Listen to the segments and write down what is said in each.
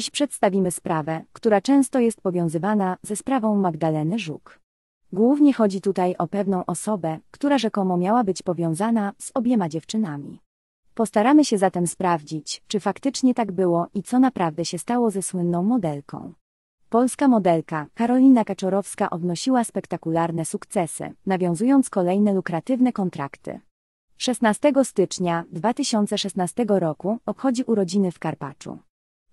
Dziś przedstawimy sprawę, która często jest powiązywana ze sprawą Magdaleny Żuk. Głównie chodzi tutaj o pewną osobę, która rzekomo miała być powiązana z obiema dziewczynami. Postaramy się zatem sprawdzić, czy faktycznie tak było i co naprawdę się stało ze słynną modelką. Polska modelka Karolina Kaczorowska odnosiła spektakularne sukcesy, nawiązując kolejne lukratywne kontrakty. 16 stycznia 2016 roku obchodzi urodziny w Karpaczu.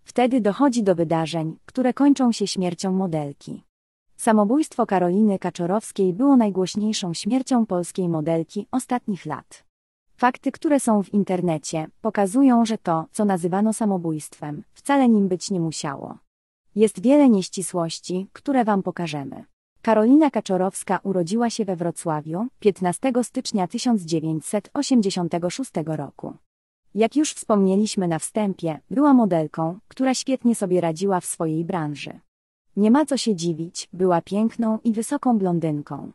Wtedy dochodzi do wydarzeń, które kończą się śmiercią modelki. Samobójstwo Karoliny Kaczorowskiej było najgłośniejszą śmiercią polskiej modelki ostatnich lat. Fakty, które są w internecie, pokazują, że to, co nazywano samobójstwem, wcale nim być nie musiało. Jest wiele nieścisłości, które Wam pokażemy. Karolina Kaczorowska urodziła się we Wrocławiu 15 stycznia 1986 roku. Jak już wspomnieliśmy na wstępie, była modelką, która świetnie sobie radziła w swojej branży. Nie ma co się dziwić, była piękną i wysoką blondynką.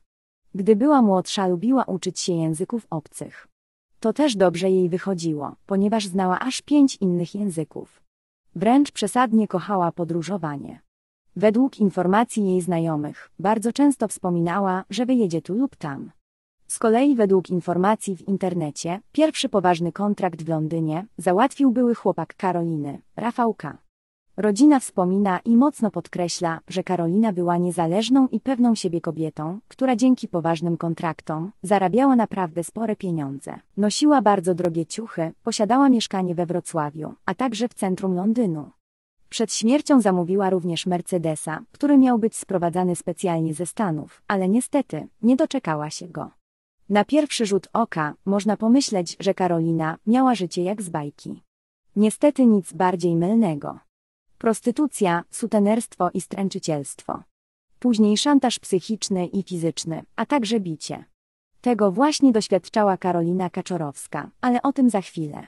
Gdy była młodsza, lubiła uczyć się języków obcych. To też dobrze jej wychodziło, ponieważ znała aż pięć innych języków. Wręcz przesadnie kochała podróżowanie. Według informacji jej znajomych, bardzo często wspominała, że wyjedzie tu lub tam. Z kolei według informacji w internecie, pierwszy poważny kontrakt w Londynie załatwił były chłopak Karoliny, Rafał K. Rodzina wspomina i mocno podkreśla, że Karolina była niezależną i pewną siebie kobietą, która dzięki poważnym kontraktom zarabiała naprawdę spore pieniądze. Nosiła bardzo drogie ciuchy, posiadała mieszkanie we Wrocławiu, a także w centrum Londynu. Przed śmiercią zamówiła również Mercedesa, który miał być sprowadzany specjalnie ze Stanów, ale niestety nie doczekała się go. Na pierwszy rzut oka można pomyśleć, że Karolina miała życie jak z bajki. Niestety nic bardziej mylnego. Prostytucja, sutenerstwo i stręczycielstwo. Później szantaż psychiczny i fizyczny, a także bicie. Tego właśnie doświadczała Karolina Kaczorowska, ale o tym za chwilę.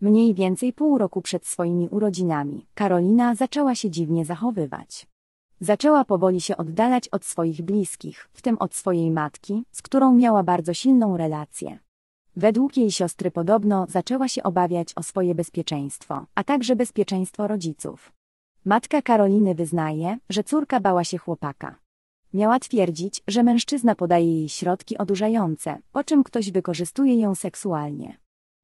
Mniej więcej pół roku przed swoimi urodzinami Karolina zaczęła się dziwnie zachowywać. Zaczęła powoli się oddalać od swoich bliskich, w tym od swojej matki, z którą miała bardzo silną relację. Według jej siostry podobno zaczęła się obawiać o swoje bezpieczeństwo, a także bezpieczeństwo rodziców. Matka Karoliny wyznaje, że córka bała się chłopaka. Miała twierdzić, że mężczyzna podaje jej środki odurzające, po czym ktoś wykorzystuje ją seksualnie.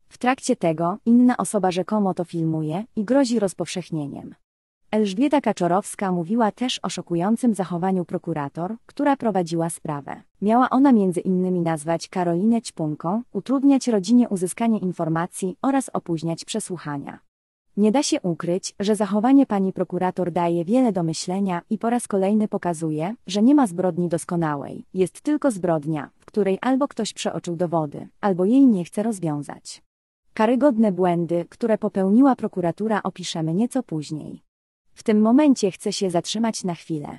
W trakcie tego inna osoba rzekomo to filmuje i grozi rozpowszechnieniem. Elżbieta Kaczorowska mówiła też o szokującym zachowaniu prokurator, która prowadziła sprawę. Miała ona między innymi nazwać Karolinę Ćpunką, utrudniać rodzinie uzyskanie informacji oraz opóźniać przesłuchania. Nie da się ukryć, że zachowanie pani prokurator daje wiele do myślenia i po raz kolejny pokazuje, że nie ma zbrodni doskonałej, jest tylko zbrodnia, w której albo ktoś przeoczył dowody, albo jej nie chce rozwiązać. Karygodne błędy, które popełniła prokuratura opiszemy nieco później. W tym momencie chcę się zatrzymać na chwilę.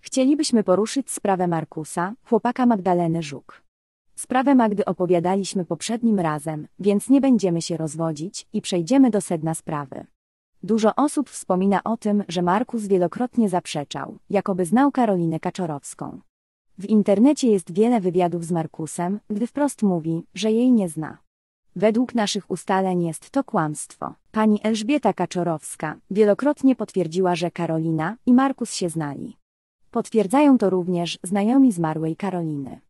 Chcielibyśmy poruszyć sprawę Markusa, chłopaka Magdaleny Żuk. Sprawę Magdy opowiadaliśmy poprzednim razem, więc nie będziemy się rozwodzić i przejdziemy do sedna sprawy. Dużo osób wspomina o tym, że Markus wielokrotnie zaprzeczał, jakoby znał Karolinę Kaczorowską. W internecie jest wiele wywiadów z Markusem, gdy wprost mówi, że jej nie zna. Według naszych ustaleń jest to kłamstwo. Pani Elżbieta Kaczorowska wielokrotnie potwierdziła, że Karolina i Markus się znali. Potwierdzają to również znajomi zmarłej Karoliny.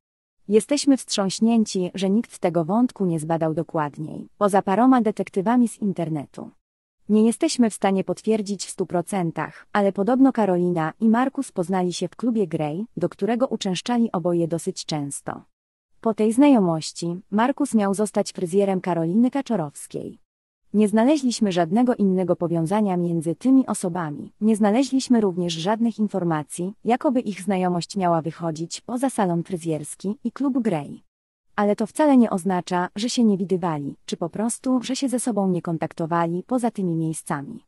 Jesteśmy wstrząśnięci, że nikt tego wątku nie zbadał dokładniej, poza paroma detektywami z internetu. Nie jesteśmy w stanie potwierdzić w stu procentach, ale podobno Karolina i Markus poznali się w klubie Grey, do którego uczęszczali oboje dosyć często. Po tej znajomości, Markus miał zostać fryzjerem Karoliny Kaczorowskiej. Nie znaleźliśmy żadnego innego powiązania między tymi osobami. Nie znaleźliśmy również żadnych informacji, jakoby ich znajomość miała wychodzić poza salon fryzjerski i klub Grey. Ale to wcale nie oznacza, że się nie widywali, czy po prostu, że się ze sobą nie kontaktowali poza tymi miejscami.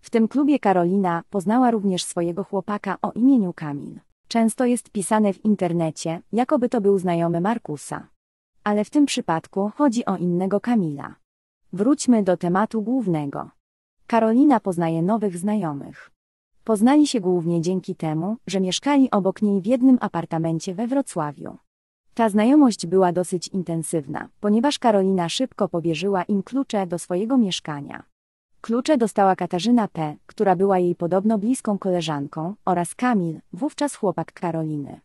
W tym klubie Karolina poznała również swojego chłopaka o imieniu Kamil. Często jest pisane w internecie, jakoby to był znajomy Markusa. Ale w tym przypadku chodzi o innego Kamila. Wróćmy do tematu głównego. Karolina poznaje nowych znajomych. Poznali się głównie dzięki temu, że mieszkali obok niej w jednym apartamencie we Wrocławiu. Ta znajomość była dosyć intensywna, ponieważ Karolina szybko powierzyła im klucze do swojego mieszkania. Klucze dostała Katarzyna P., która była jej podobno bliską koleżanką, oraz Kamil, wówczas chłopak Karoliny.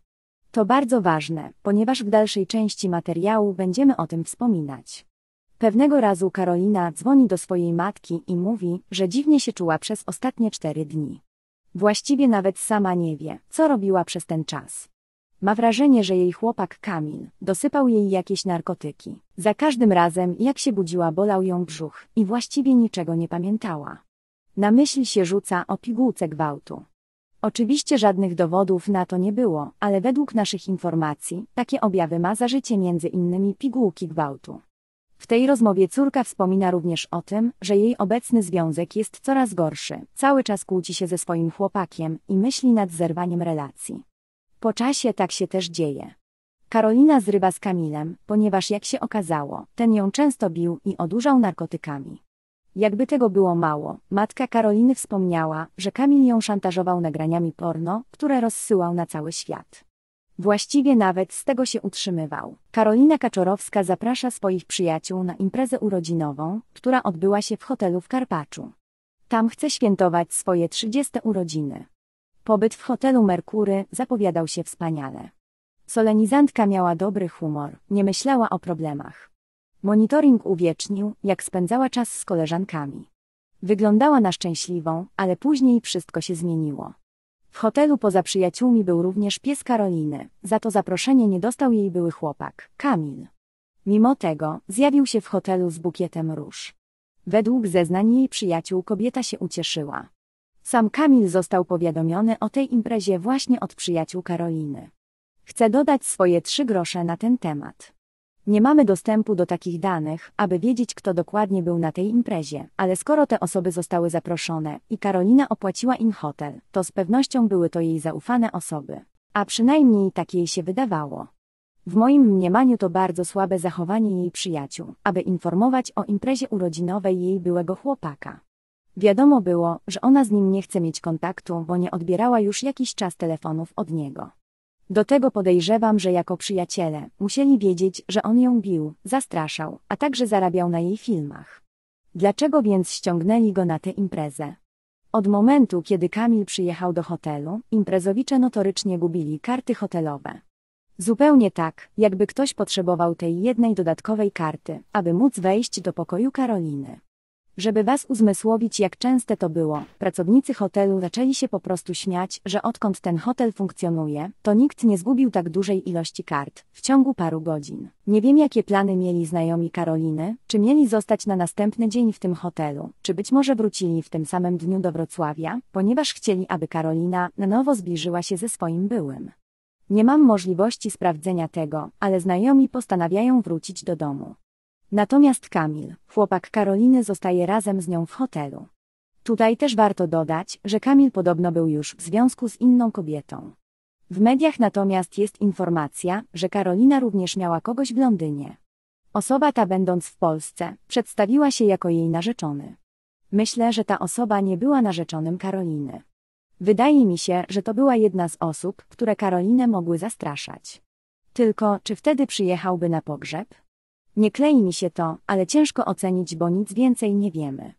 To bardzo ważne, ponieważ w dalszej części materiału będziemy o tym wspominać. Pewnego razu Karolina dzwoni do swojej matki i mówi, że dziwnie się czuła przez ostatnie cztery dni. Właściwie nawet sama nie wie, co robiła przez ten czas. Ma wrażenie, że jej chłopak Kamil dosypał jej jakieś narkotyki. Za każdym razem, jak się budziła, bolał ją brzuch i właściwie niczego nie pamiętała. Na myśl się rzuca o pigułce gwałtu. Oczywiście żadnych dowodów na to nie było, ale według naszych informacji takie objawy ma za życie między innymi pigułki gwałtu. W tej rozmowie córka wspomina również o tym, że jej obecny związek jest coraz gorszy, cały czas kłóci się ze swoim chłopakiem i myśli nad zerwaniem relacji. Po czasie tak się też dzieje. Karolina zrywa z Kamilem, ponieważ jak się okazało, ten ją często bił i odurzał narkotykami. Jakby tego było mało, matka Karoliny wspomniała, że Kamil ją szantażował nagraniami porno, które rozsyłał na cały świat. Właściwie nawet z tego się utrzymywał. Karolina Kaczorowska zaprasza swoich przyjaciół na imprezę urodzinową, która odbyła się w hotelu w Karpaczu. Tam chce świętować swoje 30 urodziny. Pobyt w hotelu Merkury zapowiadał się wspaniale. Solenizantka miała dobry humor, nie myślała o problemach. Monitoring uwiecznił, jak spędzała czas z koleżankami. Wyglądała na szczęśliwą, ale później wszystko się zmieniło. W hotelu poza przyjaciółmi był również pies Karoliny, za to zaproszenie nie dostał jej były chłopak, Kamil. Mimo tego, zjawił się w hotelu z bukietem róż. Według zeznań jej przyjaciół kobieta się ucieszyła, sam Kamil został powiadomiony o tej imprezie właśnie od przyjaciół Karoliny. Chcę dodać swoje trzy grosze na ten temat. Nie mamy dostępu do takich danych, aby wiedzieć, kto dokładnie był na tej imprezie, ale skoro te osoby zostały zaproszone i Karolina opłaciła im hotel, to z pewnością były to jej zaufane osoby. A przynajmniej tak jej się wydawało. W moim mniemaniu to bardzo słabe zachowanie jej przyjaciół, aby informować o imprezie urodzinowej jej byłego chłopaka. Wiadomo było, że ona z nim nie chce mieć kontaktu, bo nie odbierała już jakiś czas telefonów od niego. Do tego podejrzewam, że jako przyjaciele musieli wiedzieć, że on ją bił, zastraszał, a także zarabiał na jej filmach. Dlaczego więc ściągnęli go na tę imprezę? Od momentu, kiedy Kamil przyjechał do hotelu, imprezowicze notorycznie gubili karty hotelowe. Zupełnie tak, jakby ktoś potrzebował tej jednej dodatkowej karty, aby móc wejść do pokoju Karoliny. Żeby was uzmysłowić jak częste to było, pracownicy hotelu zaczęli się po prostu śmiać, że odkąd ten hotel funkcjonuje, to nikt nie zgubił tak dużej ilości kart, w ciągu paru godzin. Nie wiem jakie plany mieli znajomi Karoliny, czy mieli zostać na następny dzień w tym hotelu, czy być może wrócili w tym samym dniu do Wrocławia, ponieważ chcieli aby Karolina na nowo zbliżyła się ze swoim byłym. Nie mam możliwości sprawdzenia tego, ale znajomi postanawiają wrócić do domu. Natomiast Kamil, chłopak Karoliny zostaje razem z nią w hotelu. Tutaj też warto dodać, że Kamil podobno był już w związku z inną kobietą. W mediach natomiast jest informacja, że Karolina również miała kogoś w Londynie. Osoba ta będąc w Polsce, przedstawiła się jako jej narzeczony. Myślę, że ta osoba nie była narzeczonym Karoliny. Wydaje mi się, że to była jedna z osób, które Karolinę mogły zastraszać. Tylko, czy wtedy przyjechałby na pogrzeb? Nie klei mi się to, ale ciężko ocenić, bo nic więcej nie wiemy.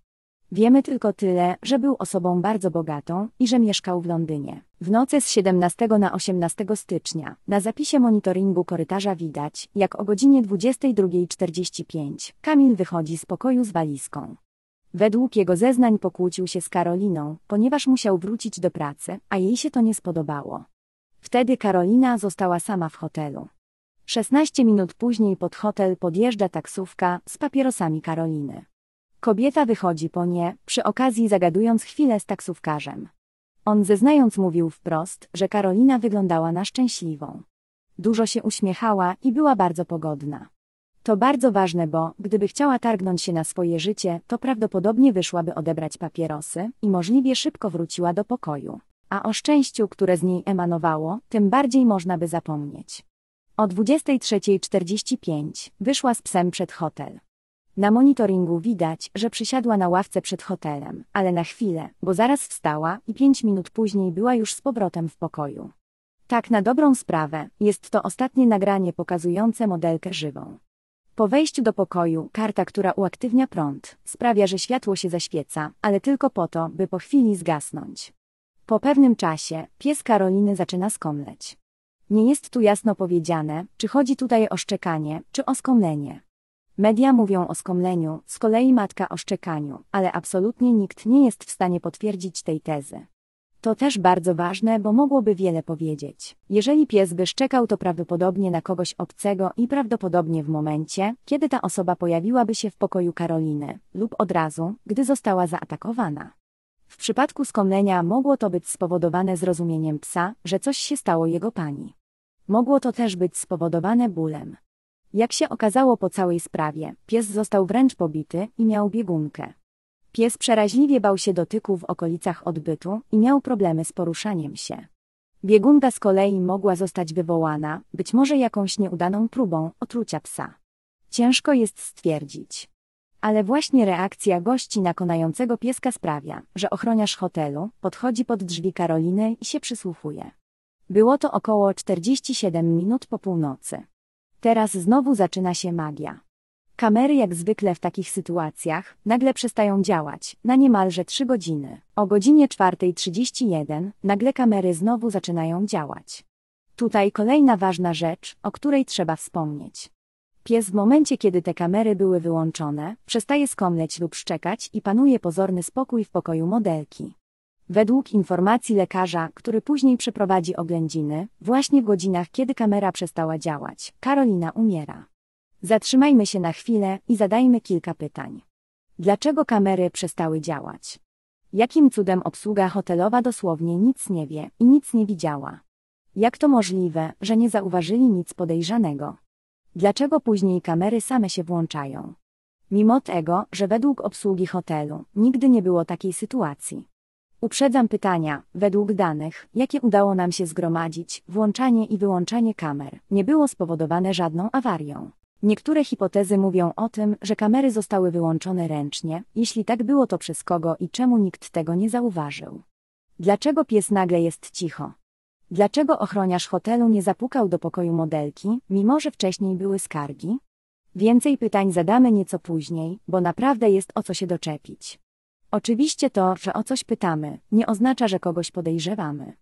Wiemy tylko tyle, że był osobą bardzo bogatą i że mieszkał w Londynie. W nocy z 17 na 18 stycznia na zapisie monitoringu korytarza widać, jak o godzinie 22.45 Kamil wychodzi z pokoju z walizką. Według jego zeznań pokłócił się z Karoliną, ponieważ musiał wrócić do pracy, a jej się to nie spodobało. Wtedy Karolina została sama w hotelu. 16 minut później pod hotel podjeżdża taksówka z papierosami Karoliny. Kobieta wychodzi po nie, przy okazji zagadując chwilę z taksówkarzem. On zeznając mówił wprost, że Karolina wyglądała na szczęśliwą. Dużo się uśmiechała i była bardzo pogodna. To bardzo ważne, bo gdyby chciała targnąć się na swoje życie, to prawdopodobnie wyszłaby odebrać papierosy i możliwie szybko wróciła do pokoju. A o szczęściu, które z niej emanowało, tym bardziej można by zapomnieć. O 23.45 wyszła z psem przed hotel. Na monitoringu widać, że przysiadła na ławce przed hotelem, ale na chwilę, bo zaraz wstała i pięć minut później była już z powrotem w pokoju. Tak na dobrą sprawę, jest to ostatnie nagranie pokazujące modelkę żywą. Po wejściu do pokoju, karta, która uaktywnia prąd, sprawia, że światło się zaświeca, ale tylko po to, by po chwili zgasnąć. Po pewnym czasie pies Karoliny zaczyna skomleć. Nie jest tu jasno powiedziane, czy chodzi tutaj o szczekanie, czy o skomlenie. Media mówią o skomleniu, z kolei matka o szczekaniu, ale absolutnie nikt nie jest w stanie potwierdzić tej tezy. To też bardzo ważne, bo mogłoby wiele powiedzieć. Jeżeli pies by szczekał, to prawdopodobnie na kogoś obcego i prawdopodobnie w momencie, kiedy ta osoba pojawiłaby się w pokoju Karoliny, lub od razu, gdy została zaatakowana. W przypadku skomlenia mogło to być spowodowane zrozumieniem psa, że coś się stało jego pani. Mogło to też być spowodowane bólem. Jak się okazało po całej sprawie, pies został wręcz pobity i miał biegunkę. Pies przeraźliwie bał się dotyku w okolicach odbytu i miał problemy z poruszaniem się. Biegunka z kolei mogła zostać wywołana, być może jakąś nieudaną próbą otrucia psa. Ciężko jest stwierdzić. Ale właśnie reakcja gości na konającego pieska sprawia, że ochroniarz hotelu podchodzi pod drzwi Karoliny i się przysłuchuje. Było to około 47 minut po północy. Teraz znowu zaczyna się magia. Kamery jak zwykle w takich sytuacjach nagle przestają działać na niemalże 3 godziny. O godzinie 4.31 nagle kamery znowu zaczynają działać. Tutaj kolejna ważna rzecz, o której trzeba wspomnieć. Pies w momencie, kiedy te kamery były wyłączone, przestaje skomleć lub szczekać i panuje pozorny spokój w pokoju modelki. Według informacji lekarza, który później przeprowadzi oględziny, właśnie w godzinach, kiedy kamera przestała działać, Karolina umiera. Zatrzymajmy się na chwilę i zadajmy kilka pytań. Dlaczego kamery przestały działać? Jakim cudem obsługa hotelowa dosłownie nic nie wie i nic nie widziała? Jak to możliwe, że nie zauważyli nic podejrzanego? Dlaczego później kamery same się włączają? Mimo tego, że według obsługi hotelu nigdy nie było takiej sytuacji. Uprzedzam pytania, według danych, jakie udało nam się zgromadzić, włączanie i wyłączanie kamer nie było spowodowane żadną awarią. Niektóre hipotezy mówią o tym, że kamery zostały wyłączone ręcznie, jeśli tak było to przez kogo i czemu nikt tego nie zauważył. Dlaczego pies nagle jest cicho? Dlaczego ochroniarz hotelu nie zapukał do pokoju modelki, mimo że wcześniej były skargi? Więcej pytań zadamy nieco później, bo naprawdę jest o co się doczepić. Oczywiście to, że o coś pytamy, nie oznacza, że kogoś podejrzewamy.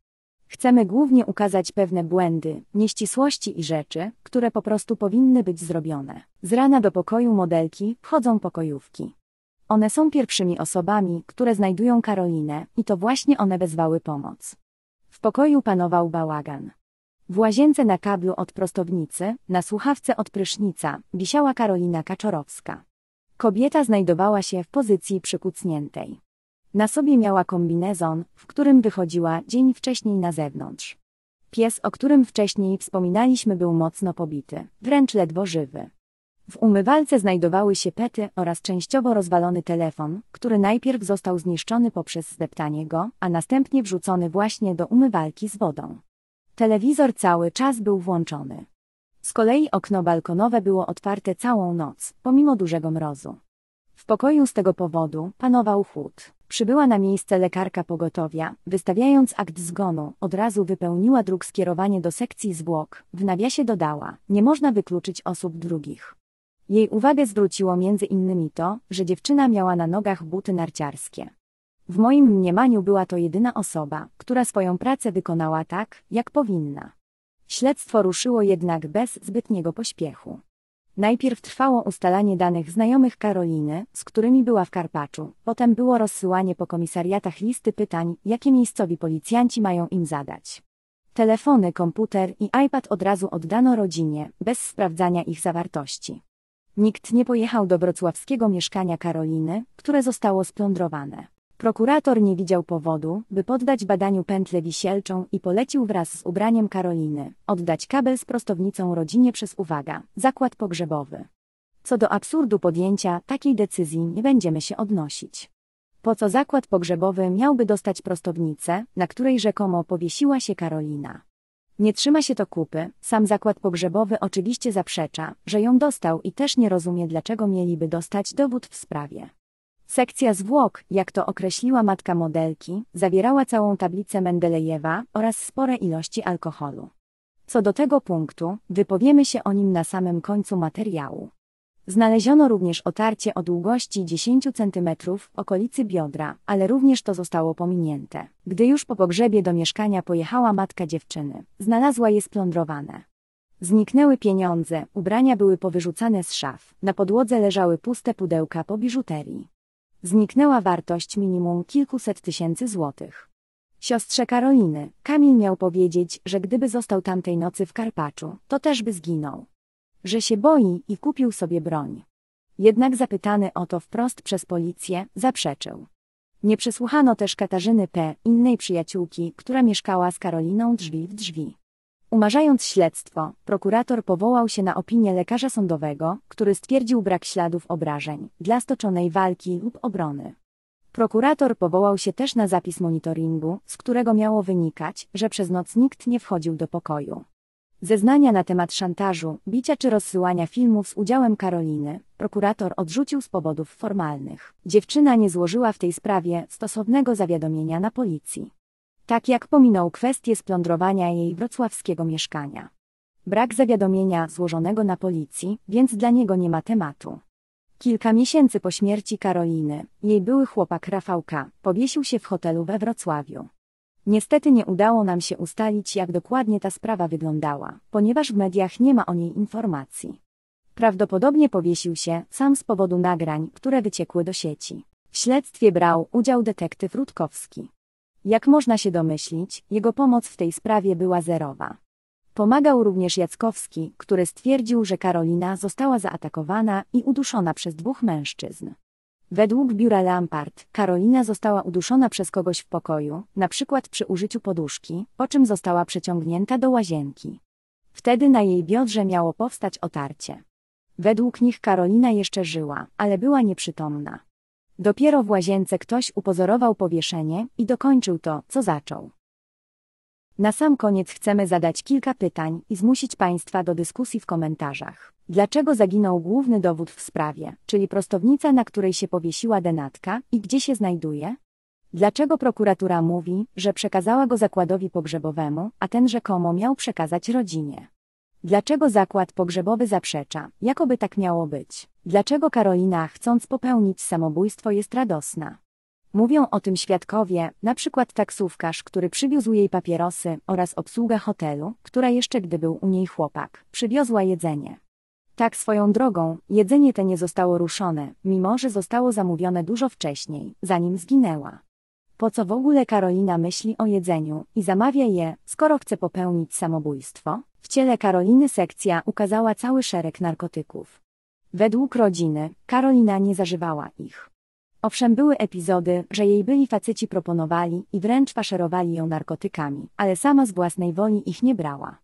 Chcemy głównie ukazać pewne błędy, nieścisłości i rzeczy, które po prostu powinny być zrobione. Z rana do pokoju modelki wchodzą pokojówki. One są pierwszymi osobami, które znajdują Karolinę i to właśnie one wezwały pomoc pokoju panował bałagan. W łazience na kablu od prostownicy, na słuchawce od prysznica, wisiała Karolina Kaczorowska. Kobieta znajdowała się w pozycji przykucniętej. Na sobie miała kombinezon, w którym wychodziła dzień wcześniej na zewnątrz. Pies, o którym wcześniej wspominaliśmy, był mocno pobity, wręcz ledwo żywy. W umywalce znajdowały się pety oraz częściowo rozwalony telefon, który najpierw został zniszczony poprzez zdeptanie go, a następnie wrzucony właśnie do umywalki z wodą. Telewizor cały czas był włączony. Z kolei okno balkonowe było otwarte całą noc, pomimo dużego mrozu. W pokoju z tego powodu panował chłód. Przybyła na miejsce lekarka pogotowia, wystawiając akt zgonu, od razu wypełniła druk skierowanie do sekcji zwłok, w nawiasie dodała, nie można wykluczyć osób drugich. Jej uwagę zwróciło między innymi to, że dziewczyna miała na nogach buty narciarskie. W moim mniemaniu była to jedyna osoba, która swoją pracę wykonała tak, jak powinna. Śledztwo ruszyło jednak bez zbytniego pośpiechu. Najpierw trwało ustalanie danych znajomych Karoliny, z którymi była w Karpaczu, potem było rozsyłanie po komisariatach listy pytań, jakie miejscowi policjanci mają im zadać. Telefony, komputer i iPad od razu oddano rodzinie, bez sprawdzania ich zawartości. Nikt nie pojechał do wrocławskiego mieszkania Karoliny, które zostało splądrowane. Prokurator nie widział powodu, by poddać badaniu pętlę wisielczą i polecił wraz z ubraniem Karoliny oddać kabel z prostownicą rodzinie przez uwaga, zakład pogrzebowy. Co do absurdu podjęcia takiej decyzji nie będziemy się odnosić. Po co zakład pogrzebowy miałby dostać prostownicę, na której rzekomo powiesiła się Karolina? Nie trzyma się to kupy, sam zakład pogrzebowy oczywiście zaprzecza, że ją dostał i też nie rozumie dlaczego mieliby dostać dowód w sprawie. Sekcja zwłok, jak to określiła matka modelki, zawierała całą tablicę Mendelejewa oraz spore ilości alkoholu. Co do tego punktu, wypowiemy się o nim na samym końcu materiału. Znaleziono również otarcie o długości 10 cm w okolicy biodra, ale również to zostało pominięte. Gdy już po pogrzebie do mieszkania pojechała matka dziewczyny, znalazła je splądrowane. Zniknęły pieniądze, ubrania były powyrzucane z szaf, na podłodze leżały puste pudełka po biżuterii. Zniknęła wartość minimum kilkuset tysięcy złotych. Siostrze Karoliny, Kamil miał powiedzieć, że gdyby został tamtej nocy w Karpaczu, to też by zginął że się boi i kupił sobie broń. Jednak zapytany o to wprost przez policję, zaprzeczył. Nie przesłuchano też Katarzyny P., innej przyjaciółki, która mieszkała z Karoliną drzwi w drzwi. Umarzając śledztwo, prokurator powołał się na opinię lekarza sądowego, który stwierdził brak śladów obrażeń dla stoczonej walki lub obrony. Prokurator powołał się też na zapis monitoringu, z którego miało wynikać, że przez noc nikt nie wchodził do pokoju. Zeznania na temat szantażu, bicia czy rozsyłania filmów z udziałem Karoliny, prokurator odrzucił z powodów formalnych. Dziewczyna nie złożyła w tej sprawie stosownego zawiadomienia na policji. Tak jak pominął kwestię splądrowania jej wrocławskiego mieszkania. Brak zawiadomienia złożonego na policji, więc dla niego nie ma tematu. Kilka miesięcy po śmierci Karoliny, jej były chłopak Rafałka, powiesił się w hotelu we Wrocławiu. Niestety nie udało nam się ustalić, jak dokładnie ta sprawa wyglądała, ponieważ w mediach nie ma o niej informacji. Prawdopodobnie powiesił się sam z powodu nagrań, które wyciekły do sieci. W śledztwie brał udział detektyw Rutkowski. Jak można się domyślić, jego pomoc w tej sprawie była zerowa. Pomagał również Jackowski, który stwierdził, że Karolina została zaatakowana i uduszona przez dwóch mężczyzn. Według biura Lampart, Karolina została uduszona przez kogoś w pokoju, na przykład przy użyciu poduszki, po czym została przeciągnięta do łazienki. Wtedy na jej biodrze miało powstać otarcie. Według nich Karolina jeszcze żyła, ale była nieprzytomna. Dopiero w łazience ktoś upozorował powieszenie i dokończył to, co zaczął. Na sam koniec chcemy zadać kilka pytań i zmusić Państwa do dyskusji w komentarzach. Dlaczego zaginął główny dowód w sprawie, czyli prostownica, na której się powiesiła denatka i gdzie się znajduje? Dlaczego prokuratura mówi, że przekazała go zakładowi pogrzebowemu, a ten rzekomo miał przekazać rodzinie? Dlaczego zakład pogrzebowy zaprzecza, jakoby tak miało być? Dlaczego Karolina, chcąc popełnić samobójstwo, jest radosna? Mówią o tym świadkowie, na przykład taksówkarz, który przywiózł jej papierosy oraz obsługa hotelu, która jeszcze gdy był u niej chłopak, przywiozła jedzenie. Tak swoją drogą, jedzenie te nie zostało ruszone, mimo że zostało zamówione dużo wcześniej, zanim zginęła. Po co w ogóle Karolina myśli o jedzeniu i zamawia je, skoro chce popełnić samobójstwo? W ciele Karoliny sekcja ukazała cały szereg narkotyków. Według rodziny, Karolina nie zażywała ich. Owszem były epizody, że jej byli faceci proponowali i wręcz faszerowali ją narkotykami, ale sama z własnej woli ich nie brała.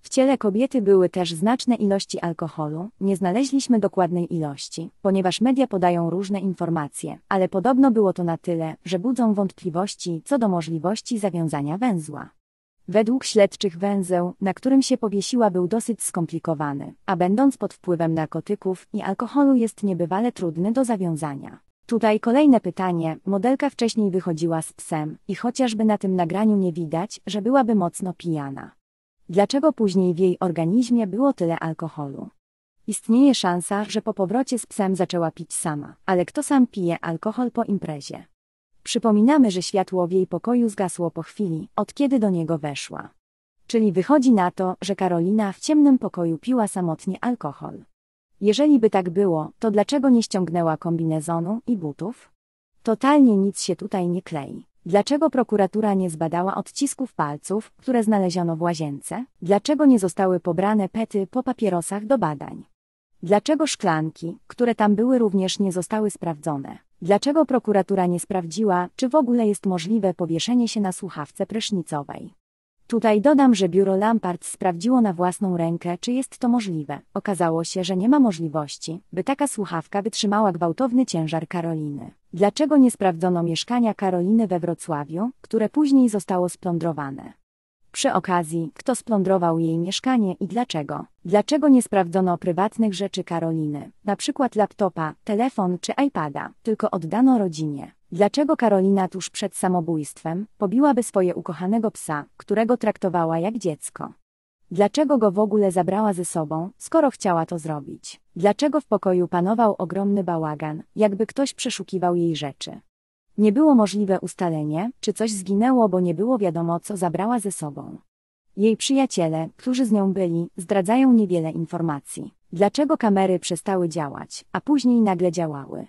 W ciele kobiety były też znaczne ilości alkoholu, nie znaleźliśmy dokładnej ilości, ponieważ media podają różne informacje, ale podobno było to na tyle, że budzą wątpliwości co do możliwości zawiązania węzła. Według śledczych węzeł, na którym się powiesiła był dosyć skomplikowany, a będąc pod wpływem narkotyków i alkoholu jest niebywale trudny do zawiązania. Tutaj kolejne pytanie. Modelka wcześniej wychodziła z psem i chociażby na tym nagraniu nie widać, że byłaby mocno pijana. Dlaczego później w jej organizmie było tyle alkoholu? Istnieje szansa, że po powrocie z psem zaczęła pić sama, ale kto sam pije alkohol po imprezie? Przypominamy, że światło w jej pokoju zgasło po chwili, od kiedy do niego weszła. Czyli wychodzi na to, że Karolina w ciemnym pokoju piła samotnie alkohol. Jeżeli by tak było, to dlaczego nie ściągnęła kombinezonu i butów? Totalnie nic się tutaj nie klei. Dlaczego prokuratura nie zbadała odcisków palców, które znaleziono w łazience? Dlaczego nie zostały pobrane pety po papierosach do badań? Dlaczego szklanki, które tam były również nie zostały sprawdzone? Dlaczego prokuratura nie sprawdziła, czy w ogóle jest możliwe powieszenie się na słuchawce prysznicowej? Tutaj dodam, że biuro Lampard sprawdziło na własną rękę, czy jest to możliwe. Okazało się, że nie ma możliwości, by taka słuchawka wytrzymała gwałtowny ciężar Karoliny. Dlaczego nie sprawdzono mieszkania Karoliny we Wrocławiu, które później zostało splądrowane? Przy okazji, kto splądrował jej mieszkanie i dlaczego? Dlaczego nie sprawdzono prywatnych rzeczy Karoliny, np. laptopa, telefon czy iPada, tylko oddano rodzinie? Dlaczego Karolina tuż przed samobójstwem pobiłaby swoje ukochanego psa, którego traktowała jak dziecko? Dlaczego go w ogóle zabrała ze sobą, skoro chciała to zrobić? Dlaczego w pokoju panował ogromny bałagan, jakby ktoś przeszukiwał jej rzeczy? Nie było możliwe ustalenie, czy coś zginęło, bo nie było wiadomo, co zabrała ze sobą. Jej przyjaciele, którzy z nią byli, zdradzają niewiele informacji. Dlaczego kamery przestały działać, a później nagle działały?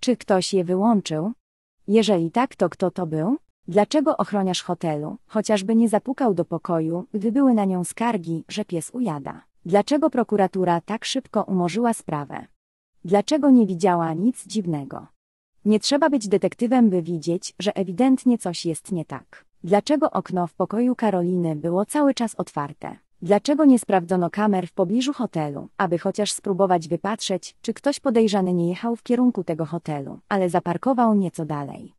Czy ktoś je wyłączył? Jeżeli tak, to kto to był? Dlaczego ochroniarz hotelu, chociażby nie zapukał do pokoju, gdy były na nią skargi, że pies ujada? Dlaczego prokuratura tak szybko umorzyła sprawę? Dlaczego nie widziała nic dziwnego? Nie trzeba być detektywem, by widzieć, że ewidentnie coś jest nie tak. Dlaczego okno w pokoju Karoliny było cały czas otwarte? Dlaczego nie sprawdzono kamer w pobliżu hotelu, aby chociaż spróbować wypatrzeć, czy ktoś podejrzany nie jechał w kierunku tego hotelu, ale zaparkował nieco dalej?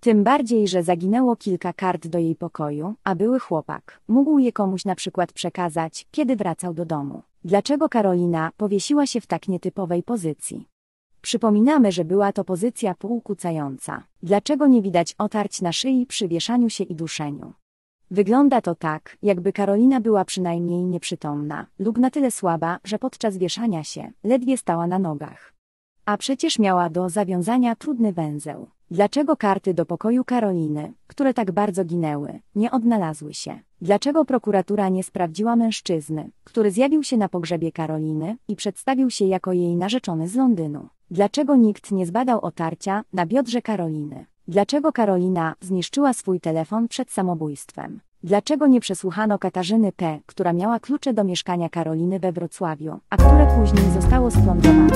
Tym bardziej, że zaginęło kilka kart do jej pokoju, a były chłopak. Mógł je komuś na przykład przekazać, kiedy wracał do domu. Dlaczego Karolina powiesiła się w tak nietypowej pozycji? Przypominamy, że była to pozycja półkucająca. Dlaczego nie widać otarć na szyi przy wieszaniu się i duszeniu? Wygląda to tak, jakby Karolina była przynajmniej nieprzytomna, lub na tyle słaba, że podczas wieszania się ledwie stała na nogach. A przecież miała do zawiązania trudny węzeł. Dlaczego karty do pokoju Karoliny, które tak bardzo ginęły, nie odnalazły się? Dlaczego prokuratura nie sprawdziła mężczyzny, który zjawił się na pogrzebie Karoliny i przedstawił się jako jej narzeczony z Londynu? Dlaczego nikt nie zbadał otarcia na biodrze Karoliny? Dlaczego Karolina zniszczyła swój telefon przed samobójstwem? Dlaczego nie przesłuchano Katarzyny P., która miała klucze do mieszkania Karoliny we Wrocławiu, a które później zostało splądrowane?